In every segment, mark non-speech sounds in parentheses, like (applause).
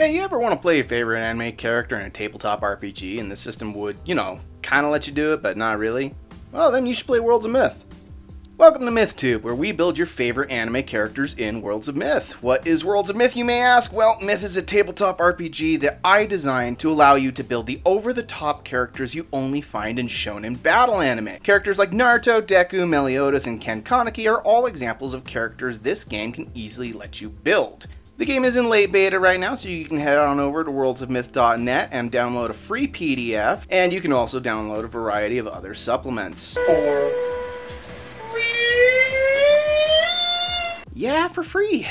Hey, you ever want to play your favorite anime character in a tabletop RPG and the system would, you know, kind of let you do it, but not really? Well, then you should play Worlds of Myth. Welcome to MythTube, where we build your favorite anime characters in Worlds of Myth. What is Worlds of Myth, you may ask? Well, Myth is a tabletop RPG that I designed to allow you to build the over-the-top characters you only find in shonen battle anime. Characters like Naruto, Deku, Meliodas, and Ken Kaneki are all examples of characters this game can easily let you build. The game is in late beta right now, so you can head on over to worldsofmyth.net and download a free PDF, and you can also download a variety of other supplements. free. Yeah, for free.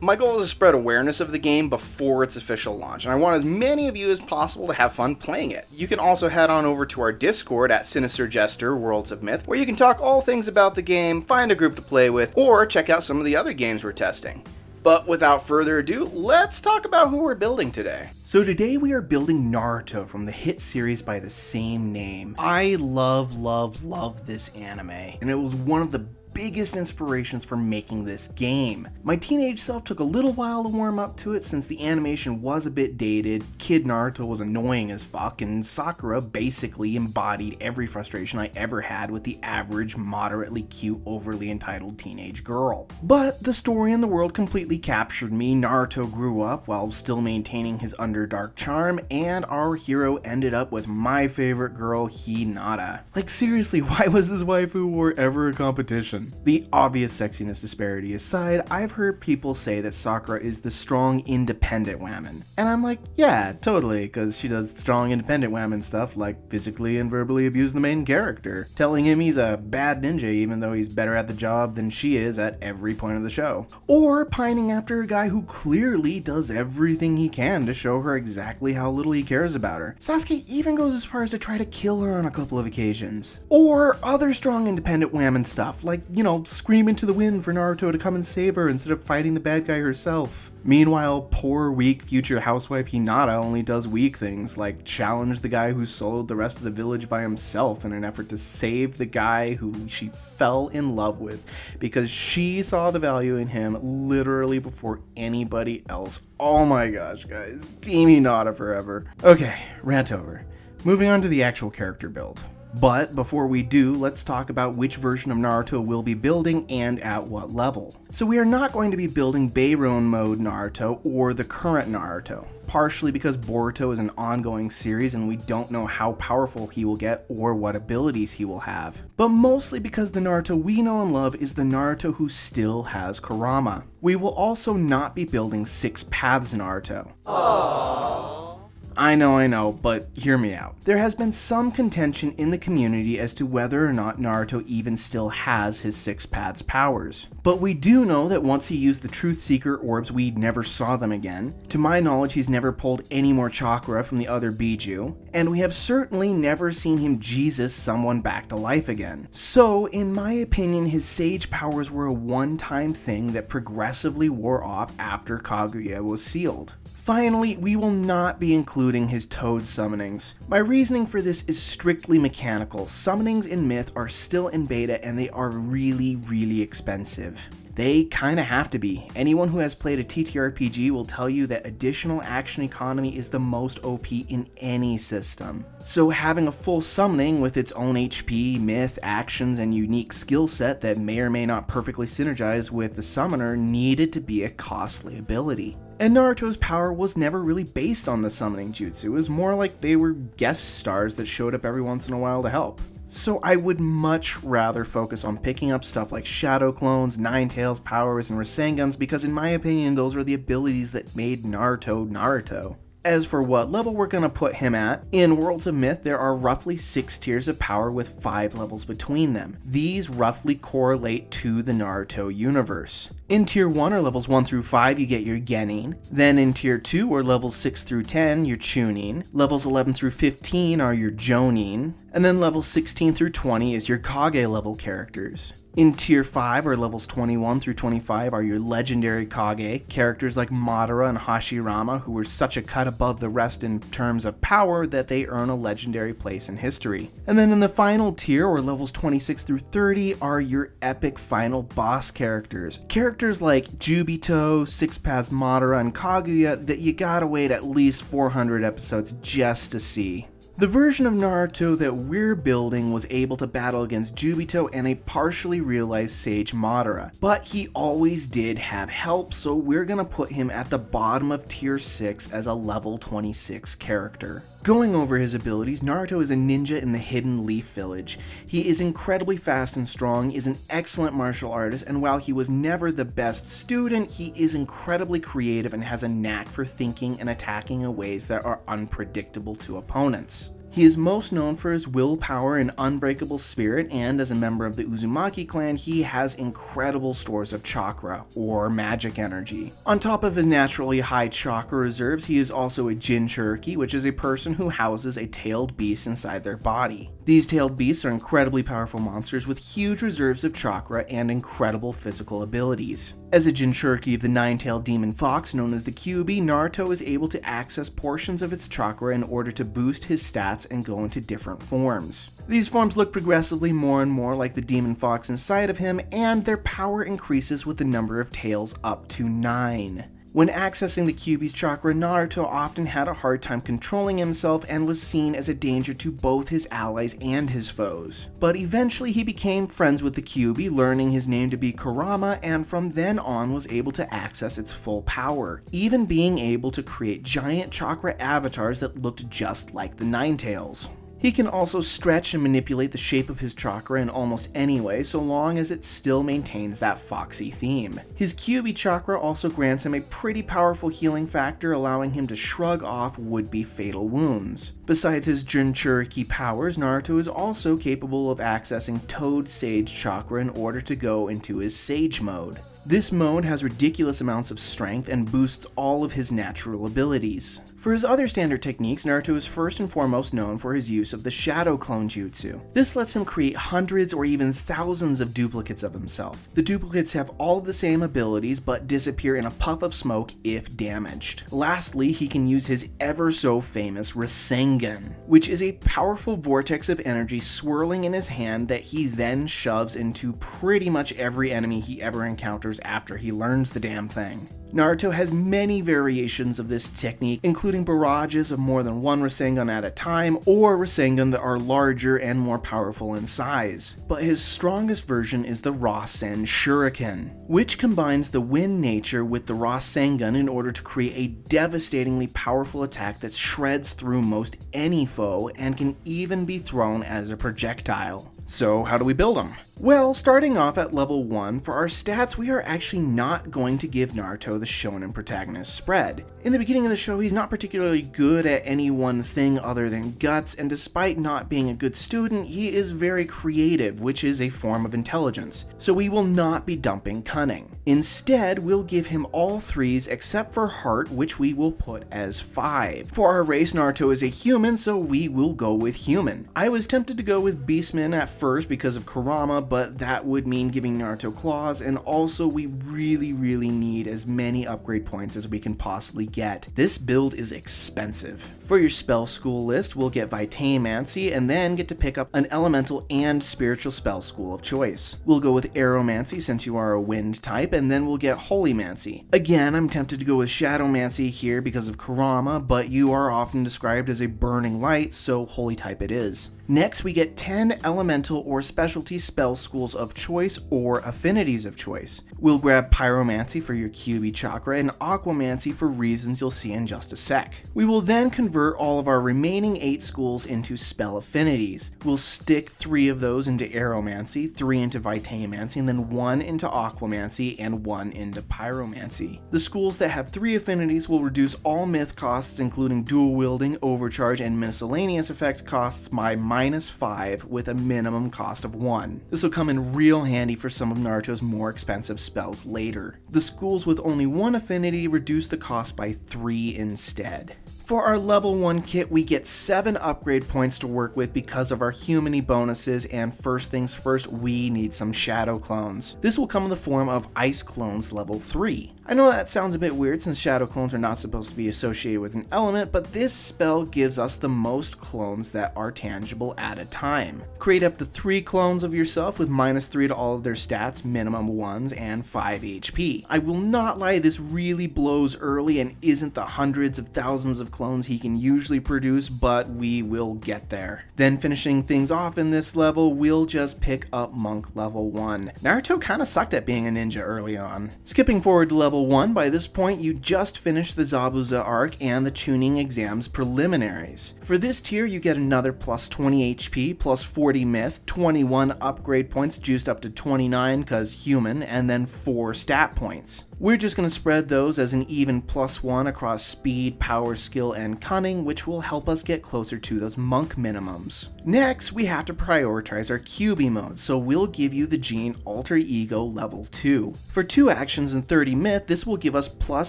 My goal is to spread awareness of the game before its official launch, and I want as many of you as possible to have fun playing it. You can also head on over to our Discord at Sinister Jester Worlds of Myth, where you can talk all things about the game, find a group to play with, or check out some of the other games we're testing. But without further ado, let's talk about who we're building today. So today we are building Naruto from the hit series by the same name. I love, love, love this anime, and it was one of the biggest inspirations for making this game. My teenage self took a little while to warm up to it since the animation was a bit dated, Kid Naruto was annoying as fuck, and Sakura basically embodied every frustration I ever had with the average, moderately cute, overly entitled teenage girl. But the story and the world completely captured me, Naruto grew up while still maintaining his underdark charm, and our hero ended up with my favorite girl, Hinata. Like seriously, (laughs) why was this waifu war ever a competition? The obvious sexiness disparity aside, I've heard people say that Sakura is the strong, independent woman. And I'm like, yeah, totally, because she does strong, independent woman stuff like physically and verbally abuse the main character, telling him he's a bad ninja even though he's better at the job than she is at every point of the show. Or pining after a guy who clearly does everything he can to show her exactly how little he cares about her. Sasuke even goes as far as to try to kill her on a couple of occasions. Or other strong, independent women stuff like you know, scream into the wind for Naruto to come and save her instead of fighting the bad guy herself. Meanwhile, poor weak future housewife Hinata only does weak things, like challenge the guy who sold the rest of the village by himself in an effort to save the guy who she fell in love with because she saw the value in him literally before anybody else. Oh my gosh, guys. Team Hinata forever. Okay, rant over. Moving on to the actual character build. But before we do, let's talk about which version of Naruto we'll be building and at what level. So we are not going to be building Bayron mode Naruto or the current Naruto, partially because Boruto is an ongoing series and we don't know how powerful he will get or what abilities he will have, but mostly because the Naruto we know and love is the Naruto who still has Kurama. We will also not be building six paths Naruto. Aww. I know, I know, but hear me out. There has been some contention in the community as to whether or not Naruto even still has his six paths powers. But we do know that once he used the Truth Seeker orbs, we never saw them again. To my knowledge, he's never pulled any more chakra from the other Biju, and we have certainly never seen him Jesus someone back to life again. So, in my opinion, his sage powers were a one time thing that progressively wore off after Kaguya was sealed. Finally, we will not be including his Toad summonings. My reasoning for this is strictly mechanical. Summonings in Myth are still in beta and they are really, really expensive. They kinda have to be. Anyone who has played a TTRPG will tell you that additional action economy is the most OP in any system. So having a full summoning with its own HP, myth, actions, and unique skill set that may or may not perfectly synergize with the summoner needed to be a costly ability. And Naruto's power was never really based on the summoning jutsu, it was more like they were guest stars that showed up every once in a while to help. So I would much rather focus on picking up stuff like Shadow Clones, Nine Tails powers, and Rasenguns because in my opinion those are the abilities that made Naruto Naruto. As for what level we're going to put him at, in Worlds of Myth there are roughly 6 tiers of power with 5 levels between them. These roughly correlate to the Naruto universe. In Tier 1 or levels 1 through 5, you get your Genin. Then in Tier 2 or levels 6 through 10, your Chunin. Levels 11 through 15 are your Jonin. And then levels 16 through 20 is your Kage level characters. In Tier 5 or levels 21 through 25 are your legendary Kage, characters like Madara and Hashirama who were such a cut above the rest in terms of power that they earn a legendary place in history. And then in the final tier or levels 26 through 30 are your epic final boss characters, characters characters like Jubito, Six Paths Madara, and Kaguya that you gotta wait at least 400 episodes just to see. The version of Naruto that we're building was able to battle against Jubito and a partially realized Sage Madara, but he always did have help, so we're gonna put him at the bottom of tier 6 as a level 26 character. Going over his abilities, Naruto is a ninja in the Hidden Leaf Village. He is incredibly fast and strong, is an excellent martial artist, and while he was never the best student, he is incredibly creative and has a knack for thinking and attacking in ways that are unpredictable to opponents. He is most known for his willpower and unbreakable spirit, and as a member of the Uzumaki clan, he has incredible stores of chakra, or magic energy. On top of his naturally high chakra reserves, he is also a Jin Cherokee, which is a person who houses a tailed beast inside their body. These tailed beasts are incredibly powerful monsters with huge reserves of chakra and incredible physical abilities. As a Jinchuriki of the nine-tailed demon fox known as the Kyuubi, Naruto is able to access portions of its chakra in order to boost his stats spots and go into different forms. These forms look progressively more and more like the demon fox inside of him, and their power increases with the number of tails up to 9. When accessing the Kyuubi's chakra, Naruto often had a hard time controlling himself and was seen as a danger to both his allies and his foes. But eventually he became friends with the Kyuubi, learning his name to be Kurama, and from then on was able to access its full power, even being able to create giant chakra avatars that looked just like the Ninetales. He can also stretch and manipulate the shape of his chakra in almost any way so long as it still maintains that foxy theme. His Kyuubi chakra also grants him a pretty powerful healing factor allowing him to shrug off would-be fatal wounds. Besides his Jinchuriki powers, Naruto is also capable of accessing Toad Sage chakra in order to go into his Sage mode. This mode has ridiculous amounts of strength and boosts all of his natural abilities. For his other standard techniques, Naruto is first and foremost known for his use of the Shadow Clone Jutsu. This lets him create hundreds or even thousands of duplicates of himself. The duplicates have all the same abilities but disappear in a puff of smoke if damaged. Lastly, he can use his ever so famous Rasengan, which is a powerful vortex of energy swirling in his hand that he then shoves into pretty much every enemy he ever encounters after he learns the damn thing. Naruto has many variations of this technique, including barrages of more than one Rasengan at a time, or Rasengan that are larger and more powerful in size. But his strongest version is the Rasen Shuriken, which combines the wind nature with the Rasengan in order to create a devastatingly powerful attack that shreds through most any foe and can even be thrown as a projectile. So how do we build them? Well, starting off at level 1, for our stats, we are actually not going to give Naruto the shonen protagonist spread. In the beginning of the show, he's not particularly good at any one thing other than guts, and despite not being a good student, he is very creative, which is a form of intelligence. So we will not be dumping cunning. Instead, we'll give him all threes except for heart, which we will put as five. For our race, Naruto is a human, so we will go with human. I was tempted to go with Beastman at first because of Kurama, but that would mean giving Naruto claws, and also we really, really need as many upgrade points as we can possibly get. This build is expensive. For your spell school list, we'll get Vitamancy, and then get to pick up an elemental and spiritual spell school of choice. We'll go with Aeromancy since you are a wind type, and then we'll get Holymancy. Again, I'm tempted to go with Shadowmancy here because of Karama, but you are often described as a burning light, so holy type it is. Next, we get 10 elemental or specialty spell schools of choice or affinities of choice. We'll grab Pyromancy for your QB chakra and Aquamancy for reasons you'll see in just a sec. We will then convert all of our remaining 8 schools into spell affinities. We'll stick 3 of those into Aeromancy, 3 into Vitaeomancy, and then 1 into Aquamancy and 1 into Pyromancy. The schools that have 3 affinities will reduce all myth costs including dual wielding, overcharge, and miscellaneous effect costs by minus 5 with a minimum cost of 1. This will come in real handy for some of Naruto's more expensive spells later. The schools with only one affinity reduce the cost by 3 instead. For our level 1 kit, we get 7 upgrade points to work with because of our Humany bonuses, and first things first, we need some Shadow Clones. This will come in the form of Ice Clones level 3. I know that sounds a bit weird since shadow clones are not supposed to be associated with an element, but this spell gives us the most clones that are tangible at a time. Create up to 3 clones of yourself with minus 3 to all of their stats, minimum 1s, and 5 HP. I will not lie, this really blows early and isn't the hundreds of thousands of clones he can usually produce, but we will get there. Then finishing things off in this level, we'll just pick up Monk level 1. Naruto kinda sucked at being a ninja early on. Skipping forward to level level 1, by this point you just finished the Zabuza arc and the tuning exam's preliminaries. For this tier you get another plus 20 HP, plus 40 myth, 21 upgrade points juiced up to 29 cause human, and then 4 stat points. We're just going to spread those as an even plus one across speed, power, skill, and cunning, which will help us get closer to those monk minimums. Next, we have to prioritize our QB mode, so we'll give you the gene Alter Ego level 2. For 2 actions and 30 myth, this will give us plus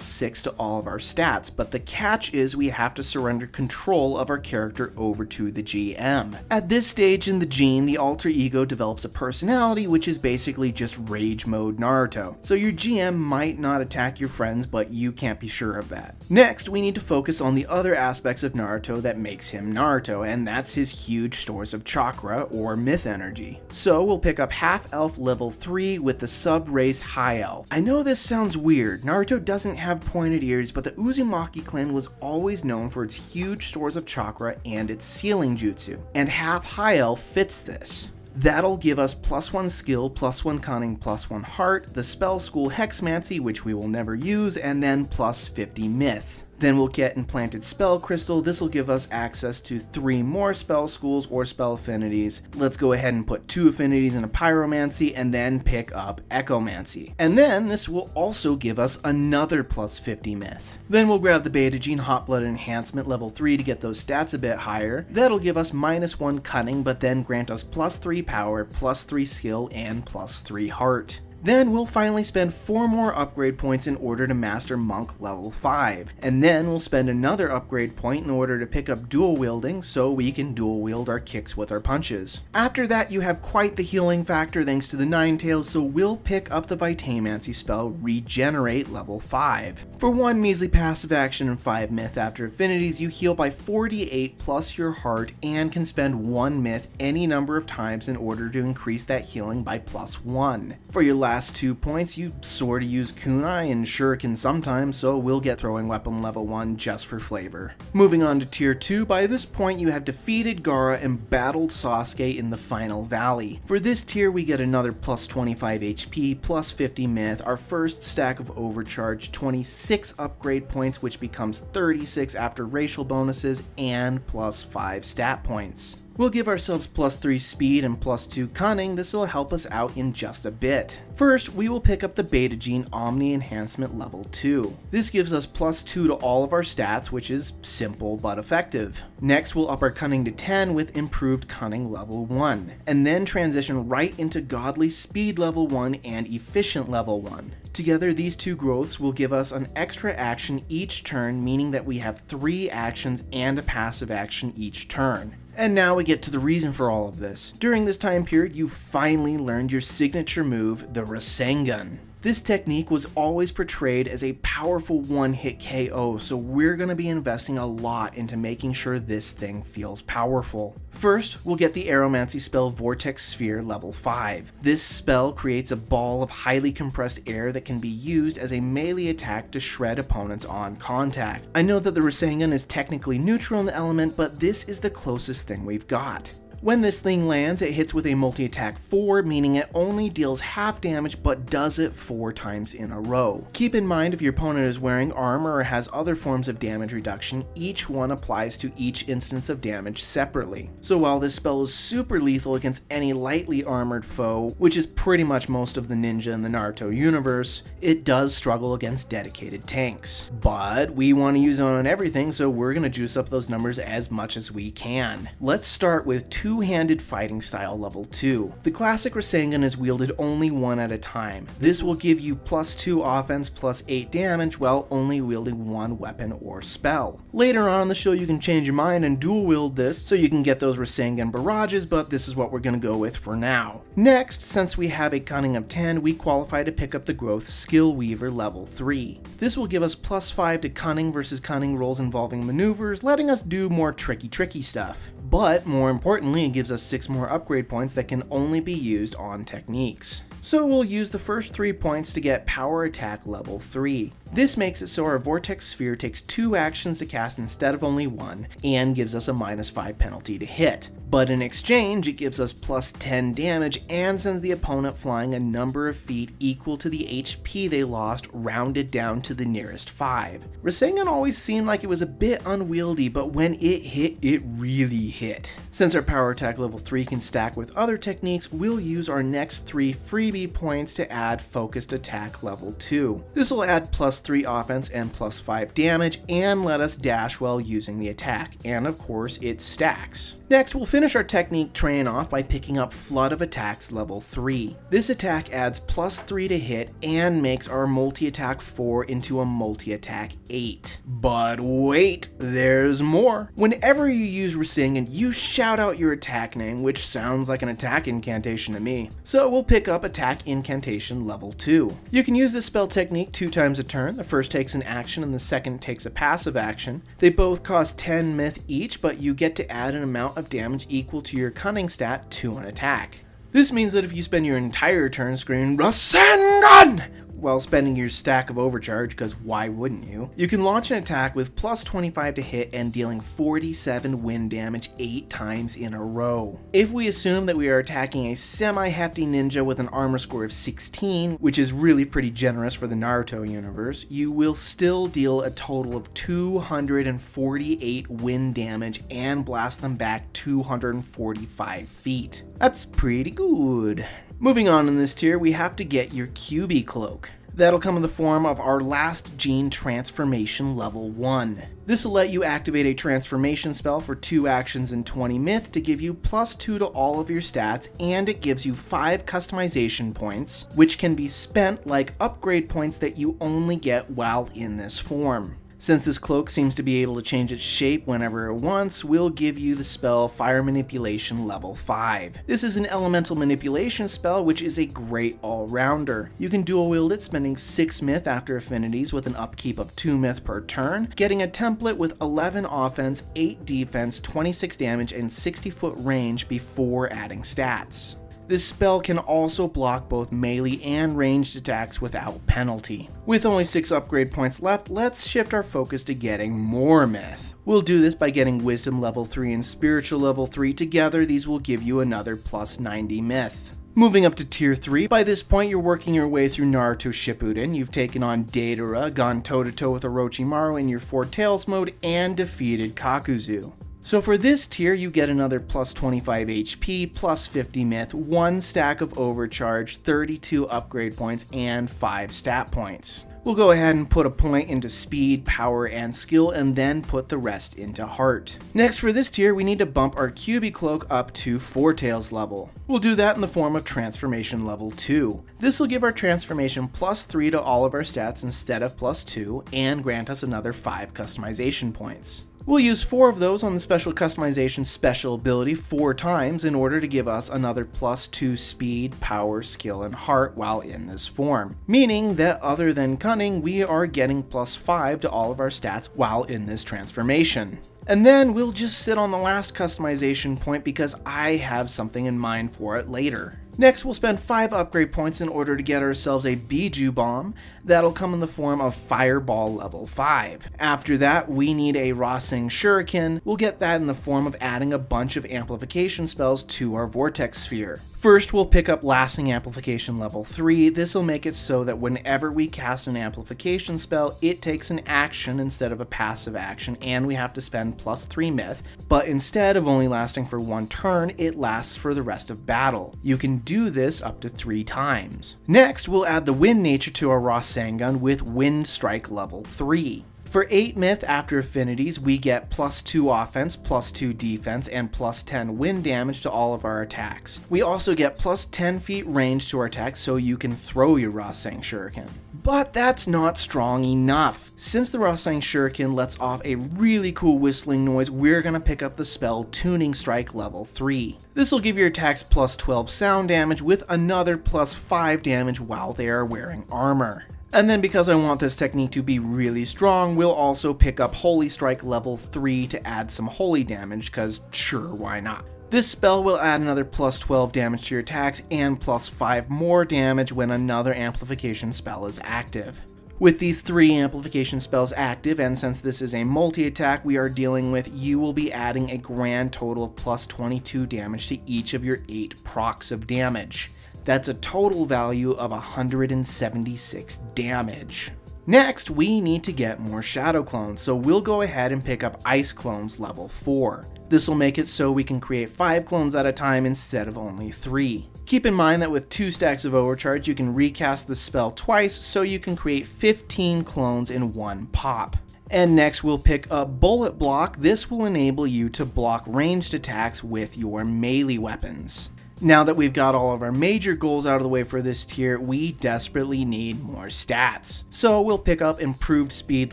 6 to all of our stats, but the catch is we have to surrender control of our character over to the GM. At this stage in the gene, the Alter Ego develops a personality, which is basically just Rage Mode Naruto, so your GM might not attack your friends, but you can't be sure of that. Next, we need to focus on the other aspects of Naruto that makes him Naruto, and that's his huge stores of chakra, or myth energy. So we'll pick up Half-Elf level 3 with the sub-race High Elf. I know this sounds weird, Naruto doesn't have pointed ears, but the Uzumaki clan was always known for its huge stores of chakra and its sealing jutsu, and Half High Elf fits this. That'll give us plus one skill, plus one conning, plus one heart, the spell school hexmancy, which we will never use, and then plus 50 myth. Then we'll get Implanted Spell Crystal. This will give us access to three more spell schools or spell affinities. Let's go ahead and put two affinities in a Pyromancy and then pick up Echomancy. And then this will also give us another plus 50 myth. Then we'll grab the Beta Gene Hot Blood Enhancement level 3 to get those stats a bit higher. That'll give us minus 1 cunning but then grant us plus 3 power, plus 3 skill, and plus 3 heart. Then we'll finally spend 4 more upgrade points in order to master Monk level 5, and then we'll spend another upgrade point in order to pick up dual wielding so we can dual wield our kicks with our punches. After that you have quite the healing factor thanks to the Ninetales, so we'll pick up the Vitamancy spell Regenerate level 5. For one measly passive action and 5 myth after affinities, you heal by 48 plus your heart and can spend 1 myth any number of times in order to increase that healing by plus 1. For your last last two points, you sort of use kunai and shuriken sometimes, so we'll get throwing weapon level 1 just for flavor. Moving on to tier 2, by this point you have defeated Gara and battled Sasuke in the final valley. For this tier we get another plus 25 HP, plus 50 myth, our first stack of overcharge, 26 upgrade points which becomes 36 after racial bonuses, and plus 5 stat points. We'll give ourselves plus 3 speed and plus 2 cunning, this will help us out in just a bit. First, we will pick up the Beta Gene Omni Enhancement level 2. This gives us plus 2 to all of our stats, which is simple but effective. Next, we'll up our cunning to 10 with improved cunning level 1, and then transition right into godly speed level 1 and efficient level 1. Together, these two growths will give us an extra action each turn, meaning that we have three actions and a passive action each turn. And now we get to the reason for all of this. During this time period, you finally learned your signature move, the Rasengan. This technique was always portrayed as a powerful one hit KO, so we're going to be investing a lot into making sure this thing feels powerful. First, we'll get the Aromancy spell Vortex Sphere level 5. This spell creates a ball of highly compressed air that can be used as a melee attack to shred opponents on contact. I know that the Rasengan is technically neutral in the element, but this is the closest thing we've got. When this thing lands, it hits with a multi-attack 4, meaning it only deals half damage but does it 4 times in a row. Keep in mind if your opponent is wearing armor or has other forms of damage reduction, each one applies to each instance of damage separately. So while this spell is super lethal against any lightly armored foe, which is pretty much most of the ninja in the Naruto universe, it does struggle against dedicated tanks. But we want to use it on everything, so we're going to juice up those numbers as much as we can. Let's start with two two-handed fighting style level 2. The classic Rasengan is wielded only one at a time. This will give you plus 2 offense plus 8 damage while only wielding one weapon or spell. Later on in the show you can change your mind and dual wield this so you can get those Rasengan barrages but this is what we're going to go with for now. Next, since we have a cunning of 10, we qualify to pick up the growth skill weaver level 3. This will give us plus 5 to cunning versus cunning rolls involving maneuvers, letting us do more tricky tricky stuff but more importantly, it gives us 6 more upgrade points that can only be used on techniques. So we'll use the first 3 points to get power attack level 3. This makes it so our vortex sphere takes two actions to cast instead of only one, and gives us a minus 5 penalty to hit. But in exchange, it gives us plus 10 damage and sends the opponent flying a number of feet equal to the HP they lost rounded down to the nearest 5. Rasengan always seemed like it was a bit unwieldy, but when it hit, it really hit. Since our power attack level 3 can stack with other techniques, we'll use our next 3 freebie points to add focused attack level 2. This will add plus 3 offense and plus 5 damage, and let us dash while using the attack, and of course it stacks. Next, we'll finish our technique train off by picking up Flood of Attacks level 3. This attack adds plus 3 to hit and makes our multi-attack 4 into a multi-attack 8. But wait, there's more. Whenever you use Rasingan, you shout out your attack name, which sounds like an attack incantation to me. So we'll pick up Attack Incantation level 2. You can use this spell technique two times a turn, the first takes an action and the second takes a passive action. They both cost 10 myth each, but you get to add an amount of damage equal to your cunning stat to an attack. This means that if you spend your entire turn screaming Rasengan while spending your stack of overcharge, because why wouldn't you? You can launch an attack with plus 25 to hit and dealing 47 wind damage 8 times in a row. If we assume that we are attacking a semi-hefty ninja with an armor score of 16, which is really pretty generous for the Naruto universe, you will still deal a total of 248 wind damage and blast them back 245 feet. That's pretty good. Moving on in this tier, we have to get your QB Cloak. That'll come in the form of our last gene transformation level 1. This will let you activate a transformation spell for 2 actions and 20 myth to give you plus 2 to all of your stats and it gives you 5 customization points, which can be spent like upgrade points that you only get while in this form. Since this cloak seems to be able to change its shape whenever it wants, we'll give you the spell Fire Manipulation level 5. This is an elemental manipulation spell which is a great all-rounder. You can dual wield it spending 6 myth after affinities with an upkeep of 2 myth per turn, getting a template with 11 offense, 8 defense, 26 damage, and 60 foot range before adding stats. This spell can also block both melee and ranged attacks without penalty. With only 6 upgrade points left, let's shift our focus to getting more myth. We'll do this by getting Wisdom level 3 and Spiritual level 3 together, these will give you another plus 90 myth. Moving up to tier 3, by this point you're working your way through Naruto Shippuden, you've taken on Deidara, gone toe to toe with Orochimaru in your Four Tails mode, and defeated Kakuzu. So for this tier, you get another plus 25 HP, plus 50 myth, one stack of overcharge, 32 upgrade points, and five stat points. We'll go ahead and put a point into speed, power, and skill, and then put the rest into heart. Next for this tier, we need to bump our QB Cloak up to Four Tails level. We'll do that in the form of Transformation level 2. This will give our Transformation plus 3 to all of our stats instead of plus 2, and grant us another 5 customization points. We'll use four of those on the special customization special ability four times in order to give us another plus two speed, power, skill, and heart while in this form. Meaning that other than cunning, we are getting plus five to all of our stats while in this transformation. And then we'll just sit on the last customization point because I have something in mind for it later. Next, we'll spend 5 upgrade points in order to get ourselves a Bijou Bomb that'll come in the form of Fireball level 5. After that, we need a Rossing Shuriken. We'll get that in the form of adding a bunch of amplification spells to our Vortex Sphere. First, we'll pick up Lasting Amplification level 3. This will make it so that whenever we cast an amplification spell, it takes an action instead of a passive action, and we have to spend plus 3 myth, but instead of only lasting for one turn, it lasts for the rest of battle. You can do this up to 3 times. Next, we'll add the wind nature to our Ross Sangun with Wind Strike level 3. For 8 Myth after affinities, we get plus 2 offense, plus 2 defense, and plus 10 wind damage to all of our attacks. We also get plus 10 feet range to our attacks so you can throw your rossang Shuriken. But that's not strong enough. Since the rossang Shuriken lets off a really cool whistling noise, we're going to pick up the spell Tuning Strike level 3. This will give your attacks plus 12 sound damage with another plus 5 damage while they are wearing armor. And then because I want this technique to be really strong, we'll also pick up Holy Strike level 3 to add some holy damage, cause sure, why not. This spell will add another plus 12 damage to your attacks and plus 5 more damage when another amplification spell is active. With these three amplification spells active, and since this is a multi-attack we are dealing with, you will be adding a grand total of plus 22 damage to each of your 8 procs of damage. That's a total value of 176 damage. Next, we need to get more Shadow Clones, so we'll go ahead and pick up Ice Clones level 4. This will make it so we can create 5 clones at a time instead of only 3. Keep in mind that with 2 stacks of overcharge you can recast the spell twice so you can create 15 clones in one pop. And next we'll pick up Bullet Block, this will enable you to block ranged attacks with your melee weapons. Now that we've got all of our major goals out of the way for this tier, we desperately need more stats. So we'll pick up improved speed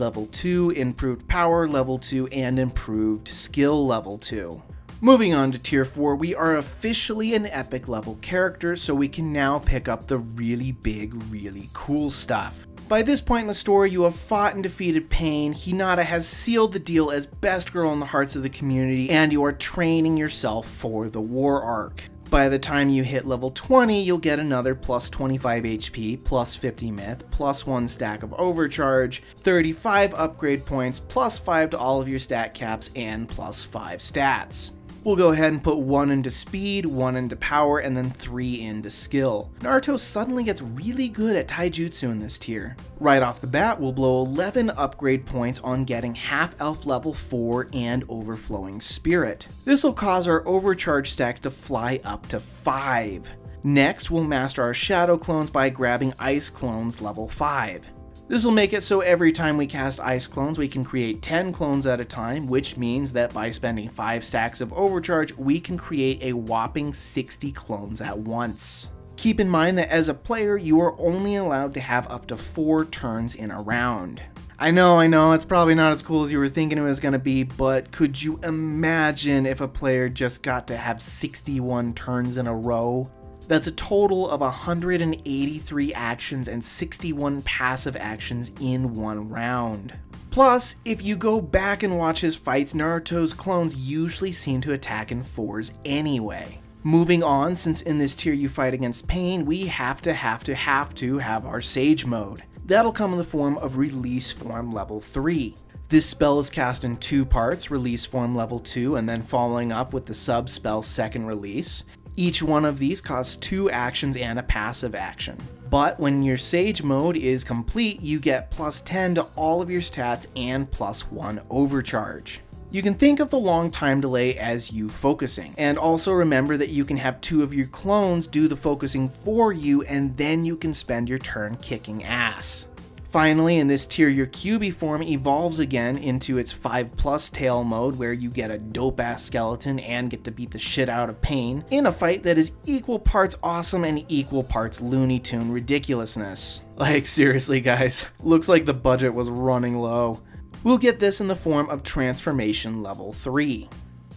level 2, improved power level 2, and improved skill level 2. Moving on to tier 4, we are officially an epic level character, so we can now pick up the really big, really cool stuff. By this point in the story, you have fought and defeated Pain, Hinata has sealed the deal as best girl in the hearts of the community, and you are training yourself for the war arc. By the time you hit level 20, you'll get another plus 25 HP, plus 50 myth, plus 1 stack of overcharge, 35 upgrade points, plus 5 to all of your stat caps, and plus 5 stats. We'll go ahead and put one into speed, one into power, and then three into skill. Naruto suddenly gets really good at taijutsu in this tier. Right off the bat, we'll blow 11 upgrade points on getting half elf level 4 and overflowing spirit. This will cause our overcharge stacks to fly up to 5. Next, we'll master our shadow clones by grabbing ice clones level 5. This will make it so every time we cast ice clones, we can create 10 clones at a time, which means that by spending 5 stacks of overcharge, we can create a whopping 60 clones at once. Keep in mind that as a player, you are only allowed to have up to 4 turns in a round. I know, I know, it's probably not as cool as you were thinking it was going to be, but could you imagine if a player just got to have 61 turns in a row? That's a total of 183 actions and 61 passive actions in one round. Plus, if you go back and watch his fights, Naruto's clones usually seem to attack in fours anyway. Moving on, since in this tier you fight against pain, we have to have to have to have our Sage mode. That'll come in the form of Release Form Level 3. This spell is cast in two parts, Release Form Level 2 and then following up with the sub-spell Second Release. Each one of these costs two actions and a passive action. But when your Sage mode is complete, you get plus 10 to all of your stats and plus 1 overcharge. You can think of the long time delay as you focusing, and also remember that you can have two of your clones do the focusing for you and then you can spend your turn kicking ass. Finally, in this tier, your QB form evolves again into its 5 plus tail mode where you get a dope ass skeleton and get to beat the shit out of Pain in a fight that is equal parts awesome and equal parts Looney Tune ridiculousness. (laughs) Like, seriously, guys, (laughs) looks like the budget was running low. We'll get this in the form of Transformation Level 3.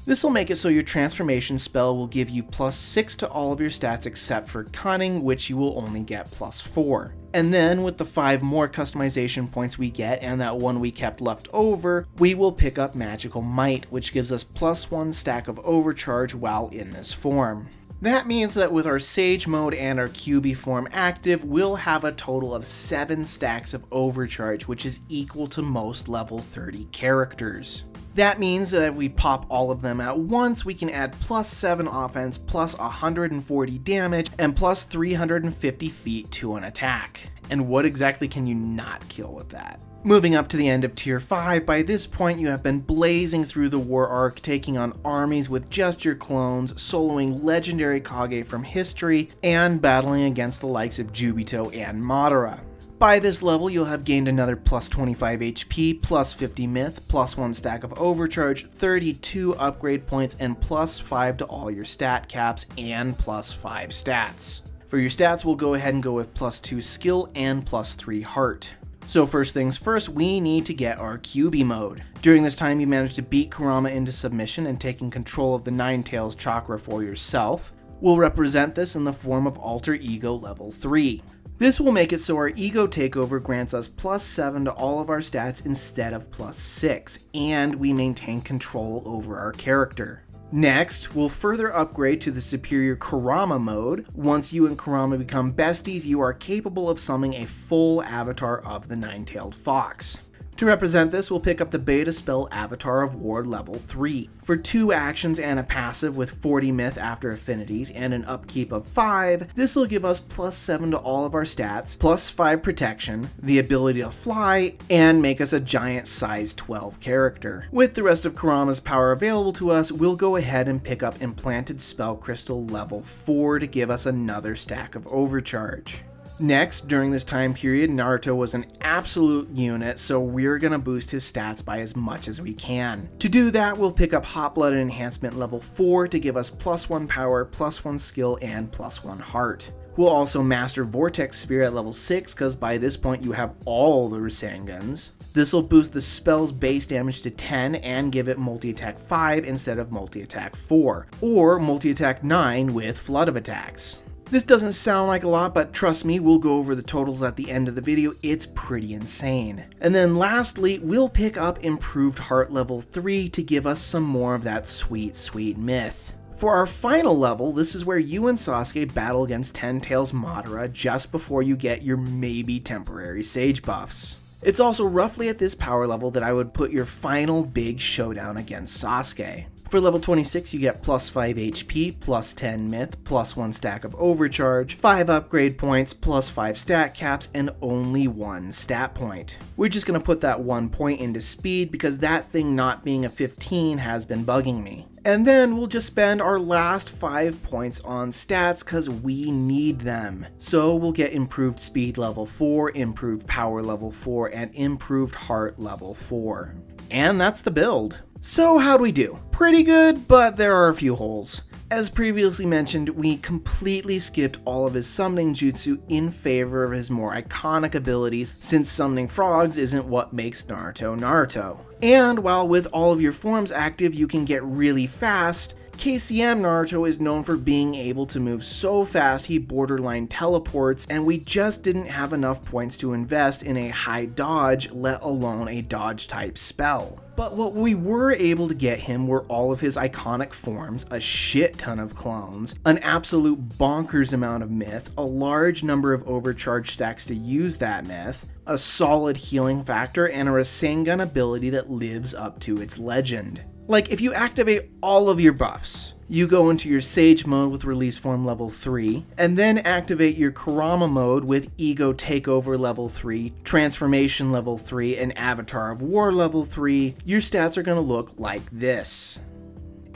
This will make it so your transformation spell will give you plus 6 to all of your stats except for Conning, which you will only get plus 4. And then with the five more customization points we get and that one we kept left over, we will pick up Magical Might, which gives us plus one stack of overcharge while in this form. That means that with our Sage mode and our QB form active, we'll have a total of 7 stacks of overcharge, which is equal to most level 30 characters. That means that if we pop all of them at once, we can add plus 7 offense, plus 140 damage, and plus 350 feet to an attack. And what exactly can you not kill with that? Moving up to the end of Tier 5, by this point you have been blazing through the war arc, taking on armies with just your clones, soloing legendary Kage from history, and battling against the likes of Jubito and Madara. By this level, you'll have gained another plus 25 HP, plus 50 myth, plus 1 stack of overcharge, 32 upgrade points, and plus 5 to all your stat caps, and plus 5 stats. For your stats, we'll go ahead and go with plus 2 skill and plus 3 heart. So first things first, we need to get our QB mode. During this time, you manage to beat Kurama into submission and taking control of the Nine Tails chakra for yourself. We'll represent this in the form of Alter Ego Level 3. This will make it so our Ego Takeover grants us plus 7 to all of our stats instead of plus 6, and we maintain control over our character. Next, we'll further upgrade to the superior Karama mode. Once you and Karama become besties, you are capable of summoning a full avatar of the Nine-Tailed Fox. To represent this, we'll pick up the beta spell Avatar of War level 3. For two actions and a passive with 40 myth after affinities and an upkeep of 5, this will give us plus 7 to all of our stats, plus 5 protection, the ability to fly, and make us a giant size 12 character. With the rest of Karama's power available to us, we'll go ahead and pick up Implanted Spell Crystal level 4 to give us another stack of overcharge. Next, during this time period, Naruto was an absolute unit, so we're gonna boost his stats by as much as we can. To do that, we'll pick up Hot Blooded Enhancement level 4 to give us plus 1 power, plus 1 skill, and plus 1 heart. We'll also master Vortex Spirit at level 6, because by this point you have all the Risengans. This will boost the spell's base damage to 10 and give it multi-attack 5 instead of multi-attack 4, or multi-attack 9 with Flood of Attacks. This doesn't sound like a lot, but trust me, we'll go over the totals at the end of the video. It's pretty insane. And then lastly, we'll pick up Improved Heart Level 3 to give us some more of that sweet, sweet myth. For our final level, this is where you and Sasuke battle against Ten Tails Madara just before you get your maybe temporary Sage buffs. It's also roughly at this power level that I would put your final big showdown against Sasuke. For level 26, you get plus 5 HP, plus 10 myth, plus 1 stack of overcharge, 5 upgrade points, plus 5 stat caps, and only 1 stat point. We're just going to put that 1 point into speed because that thing not being a 15 has been bugging me. And then we'll just spend our last 5 points on stats because we need them. So we'll get improved speed level 4, improved power level 4, and improved heart level 4. And that's the build. So how'd we do? Pretty good, but there are a few holes. As previously mentioned, we completely skipped all of his summoning jutsu in favor of his more iconic abilities since summoning frogs isn't what makes Naruto Naruto. And while with all of your forms active you can get really fast, KCM Naruto is known for being able to move so fast he borderline teleports and we just didn't have enough points to invest in a high dodge let alone a dodge type spell. But what we were able to get him were all of his iconic forms, a shit ton of clones, an absolute bonkers amount of myth, a large number of overcharge stacks to use that myth, a solid healing factor, and a Rasengan ability that lives up to its legend. Like, if you activate all of your buffs, you go into your Sage mode with Release Form level 3, and then activate your Karama mode with Ego Takeover level 3, Transformation level 3, and Avatar of War level 3, your stats are going to look like this.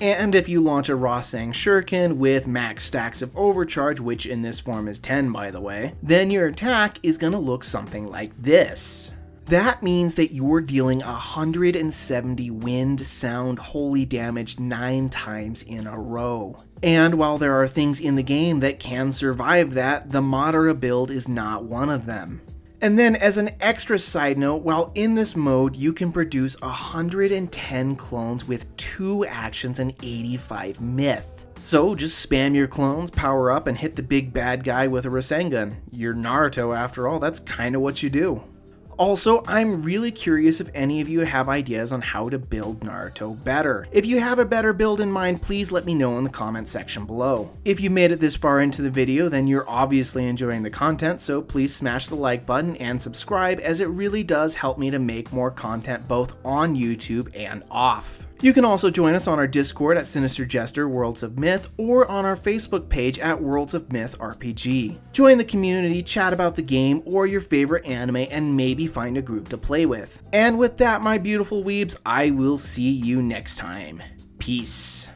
And if you launch a Rossang Shuriken with max stacks of overcharge, which in this form is 10 by the way, then your attack is going to look something like this. That means that you're dealing 170 wind, sound, holy damage 9 times in a row. And while there are things in the game that can survive that, the Madara build is not one of them. And then as an extra side note, while in this mode, you can produce 110 clones with 2 actions and 85 myth. So just spam your clones, power up, and hit the big bad guy with a Rasengan. You're Naruto after all, that's kinda what you do. Also, I'm really curious if any of you have ideas on how to build Naruto better. If you have a better build in mind, please let me know in the comment section below. If you made it this far into the video, then you're obviously enjoying the content, so please smash the like button and subscribe as it really does help me to make more content both on YouTube and off. You can also join us on our Discord at Sinister Jester Worlds of Myth or on our Facebook page at Worlds of Myth RPG. Join the community, chat about the game or your favorite anime, and maybe find a group to play with. And with that, my beautiful weebs, I will see you next time. Peace.